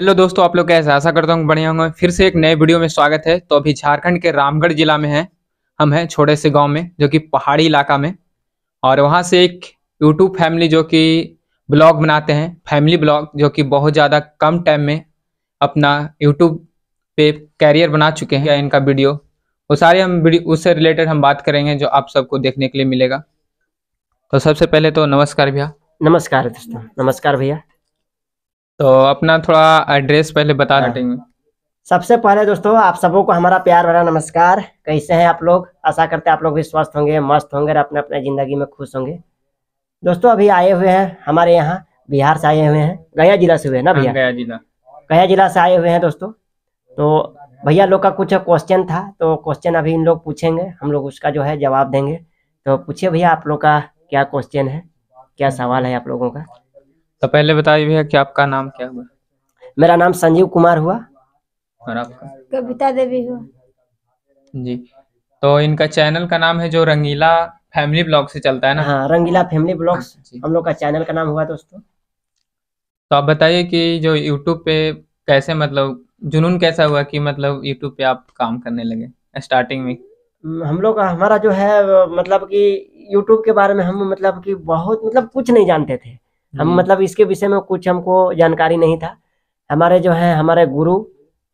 Hello दोस्तों आप लोग कैसे आशा करता हूँ बढ़िया होंगे फिर से एक नए वीडियो में स्वागत है तो अभी झारखंड के रामगढ़ जिला में है हम हैं छोटे से गांव में जो कि पहाड़ी इलाका में और वहाँ से एक यूट्यूब फैमिली जो कि ब्लॉग बनाते हैं फैमिली ब्लॉग जो कि बहुत ज़्यादा कम टाइम में अपना यूट्यूब पे कैरियर बना चुके हैं या इनका वीडियो वो सारे हम उससे रिलेटेड हम बात करेंगे जो आप सबको देखने के लिए मिलेगा तो सबसे पहले तो नमस्कार भैया नमस्कार दोस्तों नमस्कार भैया तो अपना थोड़ा एड्रेस पहले बता हाँ। देंगे हाँ। सबसे पहले दोस्तों आप सबों को हमारा प्यार भरा नमस्कार कैसे हैं आप लोग आशा करते हैं आप लोग भी स्वस्थ होंगे मस्त होंगे और अपने अपने ज़िंदगी में खुश होंगे दोस्तों अभी आए हुए हैं हमारे यहाँ बिहार से आए हुए हैं गया जिला से हुए हैं ना हाँ, भैया गया जिला गया जिला से आए हुए हैं दोस्तों तो भैया लोग का कुछ क्वेश्चन था तो क्वेश्चन अभी इन लोग पूछेंगे हम लोग उसका जो है जवाब देंगे तो पूछिए भैया आप लोग का क्या क्वेश्चन है क्या सवाल है आप लोगों का तो पहले बताइए भैया कि आपका नाम क्या हुआ मेरा नाम संजीव कुमार हुआ और आपका कविता देवी हुआ जी तो इनका चैनल का नाम है जो रंगीला फैमिली ब्लॉग से चलता है ना हाँ रंगीला फैमिली ब्लॉग हाँ, हम लोग का चैनल का नाम हुआ दोस्तों तो आप बताइए कि जो यूट्यूब पे कैसे मतलब जुनून कैसा हुआ कि मतलब यूट्यूब पे आप काम करने लगे स्टार्टिंग में हम लोग हमारा जो है मतलब कि यूट्यूब के बारे में हम मतलब कि बहुत मतलब कुछ नहीं जानते थे हम हम्म। मतलब इसके विषय में कुछ हमको जानकारी नहीं था हमारे जो है हमारे गुरु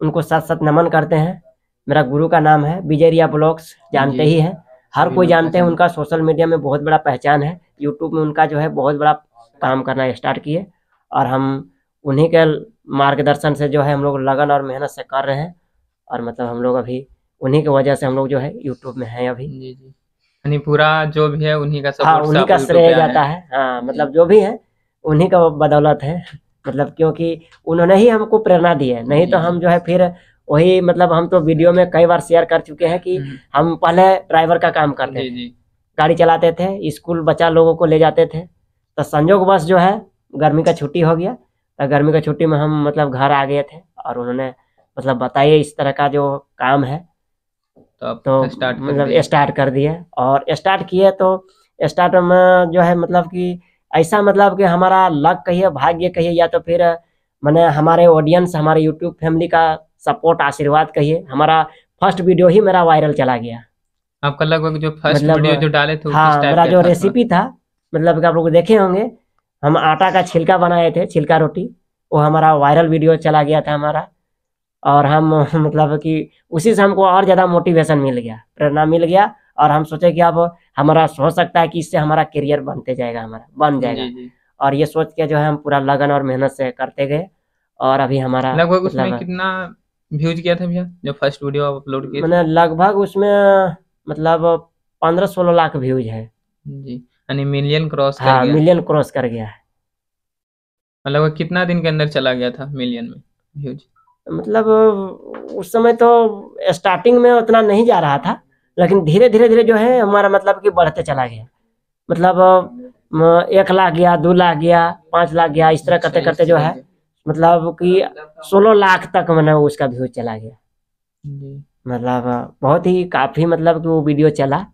उनको साथ साथ नमन करते हैं मेरा गुरु का नाम है बिजेरिया ब्लॉग्स जानते ही हैं हर कोई जानते हैं उनका सोशल मीडिया में बहुत बड़ा पहचान है यूट्यूब में उनका जो है बहुत बड़ा काम करना स्टार्ट किए और हम उन्हीं के मार्गदर्शन से जो है हम लोग लगन और मेहनत से कर रहे हैं और मतलब हम लोग अभी उन्हीं की वजह से हम लोग जो है यूट्यूब में है अभी जी जी पूरा जो भी है उन्हीं का हाँ उन्हीं का श्रेय जाता है हाँ मतलब जो भी है उन्हीं का बदौलत है मतलब क्योंकि उन्होंने ही हमको प्रेरणा दी है नहीं तो हम जो है फिर वही मतलब हम तो वीडियो में कई बार शेयर कर चुके हैं कि हम्म। हम पहले ड्राइवर का काम करते थे गाड़ी चलाते थे स्कूल बच्चा लोगों को ले जाते थे तो संजोग बस जो है गर्मी का छुट्टी हो गया तो गर्मी का छुट्टी में हम मतलब घर आ गए थे और उन्होंने मतलब बताइए इस तरह का जो काम है तो, तो स्टार्ट मतलब स्टार्ट कर दिए और स्टार्ट किए तो स्टार्ट में जो है मतलब कि ऐसा मतलब कि हमारा लक कहिए भाग्य कहिए या तो फिर मैंने हमारे ऑडियंस हमारे यूट्यूब फैमिली का सपोर्ट आशीर्वाद कहिए हमारा फर्स्ट वीडियो ही मेरा वायरल चला गया आपका लगभग जो फर्स्ट मतलब, वीडियो जो डाले थे हाँ मेरा जो रेसिपी हाँ। था मतलब कि आप लोग देखे होंगे हम आटा का छिलका बनाए थे छिलका रोटी वो हमारा वायरल वीडियो चला गया था हमारा और हम मतलब कि उसी से हमको और ज़्यादा मोटिवेशन मिल गया प्रेरणा मिल गया और हम सोचे कि अब हमारा हो सकता है कि इससे हमारा करियर बनते जाएगा हमारा बन जाएगा जी, जी. और ये सोच के जो है हम पूरा लगन और मेहनत से करते गए और अभी हमारा लगभग मतलब उसमें कितना व्यूज किया था भैया जब फर्स्ट वीडियो अपलोड किए मैंने लगभग उसमें मतलब पंद्रह सोलह लाख व्यूज है जी मिलियन क्रॉस हाँ मिलियन क्रॉस कर गया है मतलब कितना दिन के अंदर चला गया था मिलियन में व्यूज मतलब उस समय तो स्टार्टिंग में उतना नहीं जा रहा था लेकिन धीरे धीरे धीरे जो है हमारा मतलब कि बढ़ते चला गया मतलब एक लाख गया दो लाख गया पाँच लाख गया इस तरह करते करते जो है मतलब कि हाँ, मतलब तो- सोलह लाख तक मैंने उसका व्यू चला गया मतलब बहुत ही काफ़ी मतलब कि वो वीडियो चला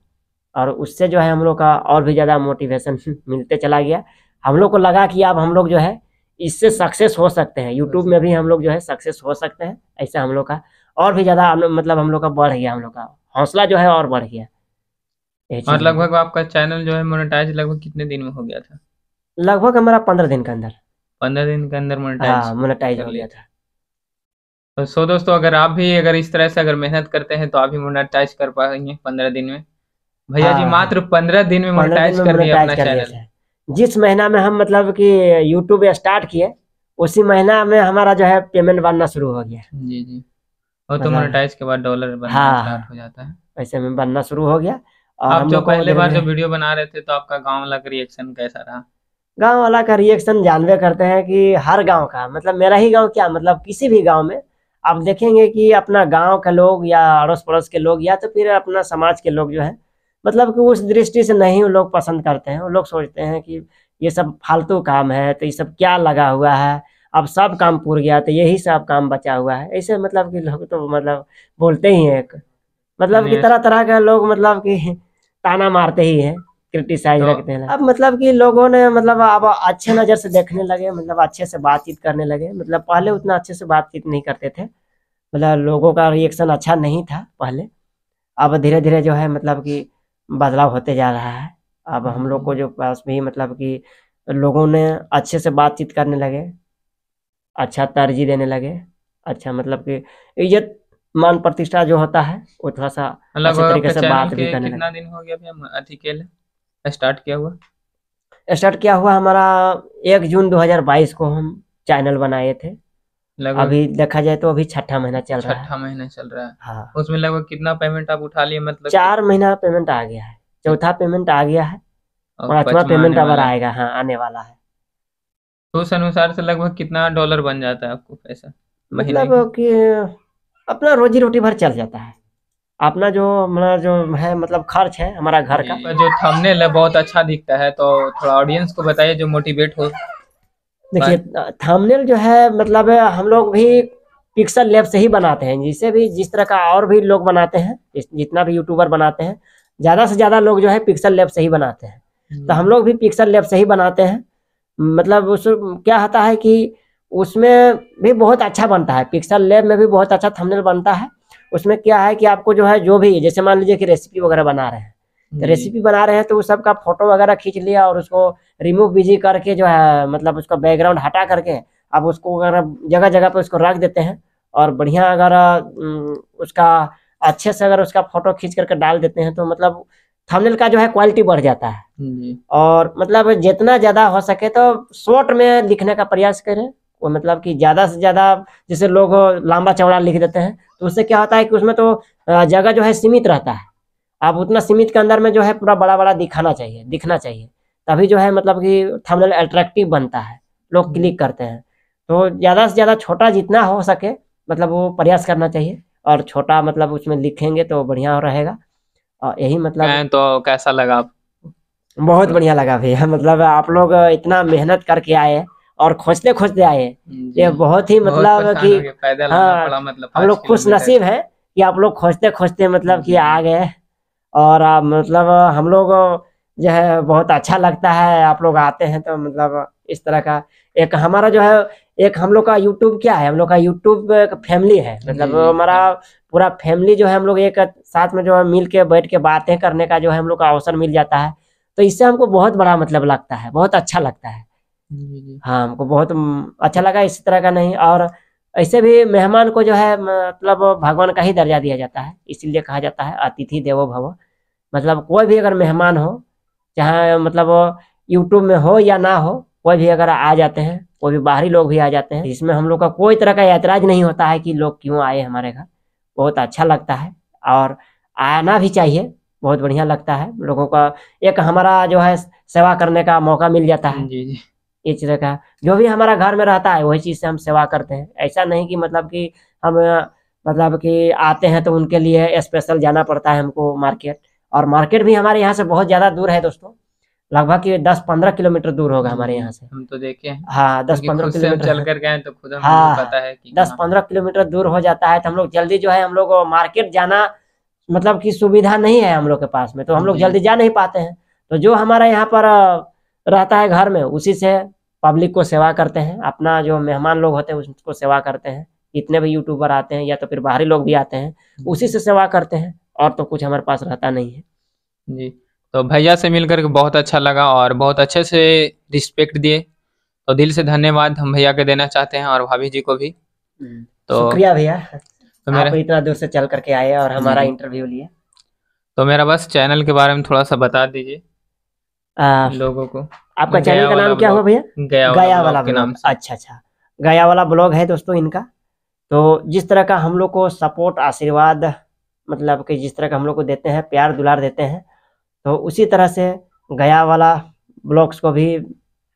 और उससे जो है हम लोग का और भी ज़्यादा मोटिवेशन मिलते चला गया हम लोग को लगा कि अब हम लोग जो है इससे सक्सेस हो सकते हैं यूट्यूब में भी हम लोग जो है सक्सेस हो सकते हैं ऐसा हम लोग का और भी ज़्यादा मतलब हम लोग का बढ़ गया हम लोग का हौसला जो है और बढ़ गया और लगभग आपका चैनल जो है मोनेटाइज लगभग कितने दिन में हो गया था लगभग हमारा पंद्रह दिन के अंदर पंद्रह दिन के अंदर मोनेटाइज हाँ, हो गया था तो सो दोस्तों अगर आप भी अगर इस तरह से अगर मेहनत करते हैं तो आप भी मोनेटाइज कर पाएंगे पंद्रह दिन में भैया जी हाँ। मात्र पंद्रह दिन में मोनेटाइज कर दिया अपना चैनल जिस महीना में हम मतलब कि यूट्यूब स्टार्ट किए उसी महीना में हमारा जो है पेमेंट बनना शुरू हो गया जी जी तो मोनेटाइज के बाद डॉलर बनना हाँ, स्टार्ट हो जाता है ऐसे में बनना शुरू हो गया और आप जो पहले बार जो वीडियो बना रहे थे तो आपका गांव वाला का रिएक्शन कैसा रहा गांव वाला का रिएक्शन जानवे करते हैं कि हर गांव का मतलब मेरा ही गांव क्या मतलब किसी भी गांव में आप देखेंगे कि अपना गांव का लोग या अड़ोस पड़ोस के लोग या तो फिर अपना समाज के लोग जो है मतलब कि उस दृष्टि से नहीं लोग पसंद करते हैं वो लोग सोचते हैं कि ये सब फालतू काम है तो ये सब क्या लगा हुआ है अब सब काम पूर गया तो यही सब काम बचा हुआ है ऐसे मतलब कि लोग तो मतलब बोलते ही हैं मतलब कि तरह तरह के लोग मतलब कि ताना मारते ही हैं क्रिटिसाइज तो, रखते हैं अब मतलब कि लोगों ने मतलब अब अच्छे नज़र से देखने लगे मतलब अच्छे से बातचीत करने लगे मतलब पहले उतना अच्छे से बातचीत नहीं करते थे मतलब लोगों का रिएक्शन अच्छा नहीं था पहले अब धीरे धीरे जो है मतलब कि बदलाव होते जा रहा है अब हम लोग को हम्म। जो पास भी मतलब कि लोगों ने अच्छे से बातचीत करने लगे अच्छा तरजीह देने लगे अच्छा मतलब कि इज्जत मान प्रतिष्ठा जो होता है वो थोड़ा सा मतलब अच्छे तरीके से बात भी करने कितना दिन हो गया अभी हम स्टार्ट किया हुआ स्टार्ट किया हुआ हमारा एक जून 2022 को हम चैनल बनाए थे अभी देखा जाए तो अभी छठा महीना चल रहा है छठा महीना चल रहा है हाँ उसमें लगभग कितना पेमेंट आप उठा लिए मतलब चार महीना पेमेंट आ गया है चौथा पेमेंट आ गया है पांचवा पेमेंट अब आएगा हाँ आने वाला है तो उस अनुसार से लगभग कितना डॉलर बन जाता है आपको पैसा महीने मतलब कि अपना रोजी रोटी भर चल जाता है अपना जो मतलब जो है मतलब खर्च है हमारा घर का जो थमने है बहुत अच्छा दिखता है तो थोड़ा ऑडियंस को बताइए जो मोटिवेट हो देखिए थंबनेल जो है मतलब हम लोग भी पिक्सल लेब से ही बनाते हैं जिसे भी जिस तरह का और भी लोग बनाते हैं जितना भी यूट्यूबर बनाते हैं ज़्यादा से ज़्यादा लोग जो है पिक्सल लेब से ही बनाते हैं तो हम्म। हम लोग भी पिक्सल लेब से ही बनाते हैं मतलब उस क्या होता है कि उसमें भी बहुत अच्छा बनता है पिक्सल लेब में भी बहुत अच्छा थंबनेल बनता है उसमें क्या है कि आपको जो है जो भी जैसे मान लीजिए कि रेसिपी वगैरह बना रहे हैं तो रेसिपी बना रहे हैं तो उस सबका फोटो वगैरह खींच लिया और उसको रिमूव बिजी करके जो है मतलब उसका बैकग्राउंड हटा करके आप उसको अगर जगह जगह पर उसको रख देते हैं और बढ़िया अगर उसका अच्छे से अगर उसका फोटो खींच करके डाल देते हैं तो मतलब थंबनेल का जो है क्वालिटी बढ़ जाता है और मतलब जितना ज्यादा हो सके तो शॉर्ट में लिखने का प्रयास करें वो मतलब कि ज्यादा से ज्यादा जैसे लोग लंबा चौड़ा लिख देते हैं तो उससे क्या होता है कि उसमें तो जगह जो है सीमित रहता है आप उतना सीमित के अंदर में जो है पूरा बड़ा बड़ा दिखाना चाहिए दिखना चाहिए तभी जो है मतलब कि थंबनेल अट्रैक्टिव बनता है लोग क्लिक करते हैं तो ज़्यादा से ज़्यादा छोटा जितना हो सके मतलब वो प्रयास करना चाहिए और छोटा मतलब उसमें लिखेंगे तो बढ़िया रहेगा और यही मतलब तो कैसा लगा आप बहुत बढ़िया लगा भैया मतलब आप लोग इतना मेहनत करके आए और खोजते खोजते आए ये बहुत ही मतलब कि हाँ मतलब हम लोग खुश नसीब है कि आप लोग खोजते खोजते मतलब कि आ गए और आ, मतलब हम लोग जो है बहुत अच्छा लगता है आप लोग आते हैं तो मतलब इस तरह का एक हमारा जो है एक हम लोग का यूट्यूब क्या है हम लोग का यूट्यूब एक फैमिली है मतलब हमारा पूरा फैमिली जो है हम लोग एक साथ में जो है मिल के बैठ के बातें करने का जो है हम लोग का अवसर मिल जाता है तो इससे हमको बहुत बड़ा मतलब लगता है बहुत अच्छा लगता है हाँ हमको बहुत अच्छा लगा इस तरह का नहीं और ऐसे भी मेहमान को जो है मतलब भगवान का ही दर्जा दिया जाता है इसीलिए कहा जाता है अतिथि देवो भव मतलब कोई भी अगर मेहमान हो चाहे मतलब यूट्यूब में हो या ना हो कोई भी अगर आ जाते हैं कोई भी बाहरी लोग भी आ जाते हैं इसमें हम लोग का कोई तरह का ऐतराज नहीं होता है कि लोग क्यों आए हमारे घर बहुत अच्छा लगता है और आना भी चाहिए बहुत बढ़िया लगता है लोगों का एक हमारा जो है सेवा करने का मौका मिल जाता है जी जी ये चीज़ का जो भी हमारा घर में रहता है वही चीज़ से हम सेवा करते हैं ऐसा नहीं कि मतलब कि हम मतलब कि आते हैं तो उनके लिए स्पेशल जाना पड़ता है हमको मार्केट और मार्केट भी हमारे यहाँ से बहुत ज़्यादा दूर है दोस्तों लगभग ये दस पंद्रह किलोमीटर दूर होगा हमारे यहाँ से हम तो देखे हाँ दस पंद्रह किलोमीटर चल कर गए तो खुद हाँ पता है कि दस पंद्रह किलोमीटर दूर हो जाता है तो हम लोग जल्दी जो है हम लोग मार्केट जाना मतलब की सुविधा नहीं है हम लोग के पास में तो हम लोग जल्दी जा नहीं पाते हैं तो जो हमारा यहाँ पर रहता है घर में उसी से पब्लिक को सेवा करते हैं अपना जो मेहमान लोग होते हैं उसको सेवा करते हैं इतने भी यूट्यूबर आते हैं या तो फिर बाहरी लोग भी आते हैं उसी से सेवा करते हैं और तो कुछ हमारे पास रहता नहीं है जी तो भैया से मिलकर के बहुत अच्छा लगा और बहुत अच्छे से रिस्पेक्ट दिए तो दिल से धन्यवाद हम भैया के देना चाहते हैं और भाभी जी को भी हम्म, तो शुक्रिया भैया तो मेरा इतना दूर से चल करके आए और हमारा इंटरव्यू हम्म। लिए तो मेरा बस चैनल के बारे में थोड़ा सा बता दीजिए लोगों को आपका चैनल का नाम क्या हुआ भैया गया, गया वाला ब्लॉग अच्छा अच्छा गया वाला ब्लॉग है दोस्तों इनका तो जिस तरह का हम लोग को सपोर्ट आशीर्वाद मतलब कि जिस तरह का हम लोग को देते हैं प्यार दुलार देते हैं तो उसी तरह से गया वाला ब्लॉग्स को भी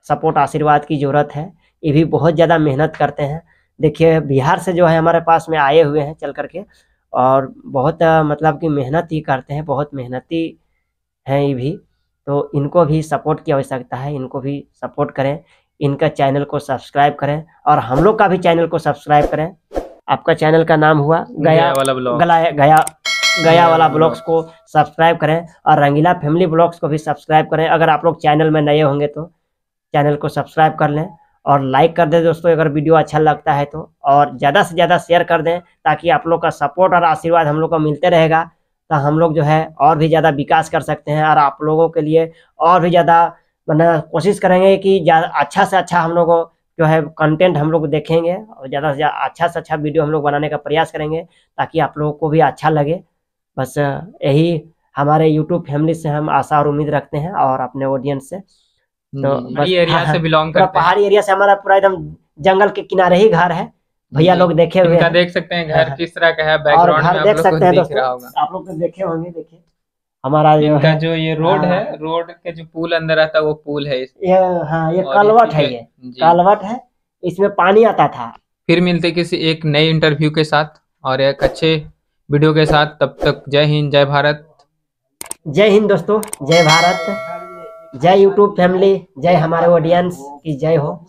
सपोर्ट आशीर्वाद की ज़रूरत है ये भी बहुत ज़्यादा मेहनत करते हैं देखिए बिहार से जो है हमारे पास में आए हुए हैं चल करके और बहुत मतलब कि मेहनत ही करते हैं बहुत मेहनती हैं ये भी तो इनको भी सपोर्ट की आवश्यकता है इनको भी सपोर्ट करें इनका चैनल को सब्सक्राइब करें और हम लोग का भी चैनल को सब्सक्राइब करें आपका चैनल का नाम हुआ गया वाला ब्लॉग गया गया गया वाला ब्लॉग्स को सब्सक्राइब करें और रंगीला फैमिली ब्लॉग्स को भी सब्सक्राइब करें अगर आप लोग चैनल में नए होंगे तो चैनल को सब्सक्राइब कर लें और लाइक कर दें दोस्तों अगर वीडियो अच्छा लगता है तो और ज़्यादा से ज़्यादा शेयर कर दें ताकि आप लोग का सपोर्ट और आशीर्वाद हम लोग को मिलते रहेगा तो हम लोग जो है और भी ज़्यादा विकास कर सकते हैं और आप लोगों के लिए और भी ज़्यादा मतलब कोशिश करेंगे कि अच्छा से अच्छा हम लोग जो है कंटेंट हम लोग देखेंगे और ज़्यादा से ज़्यादा अच्छा से अच्छा वीडियो हम लोग बनाने का प्रयास करेंगे ताकि आप लोगों को भी अच्छा लगे बस यही हमारे यूट्यूब फैमिली से हम आशा और उम्मीद रखते हैं और अपने ऑडियंस से तो हम्म, पहाड़ी एरिया से बिलोंग करते पहाड़ी एरिया से हमारा पूरा एकदम जंगल के किनारे ही घर है भैया लोग हम्म, देखे हुए हैं देख सकते हैं घर किस तरह का है बैकग्राउंड घर देख सकते हैं आप लोग तो देखे होंगे देखिए हमारा जो है जो ये रोड है रोड हाँ। के जो पुल अंदर आता वो पुल है ये हाँ ये कलवट है ये कलवट है इसमें पानी आता था फिर मिलते किसी एक नए इंटरव्यू के साथ और एक अच्छे वीडियो के साथ तब तक जय हिंद जय भारत जय हिंद दोस्तों जय भारत जय यूट्यूब फैमिली जय हमारे ऑडियंस की जय हो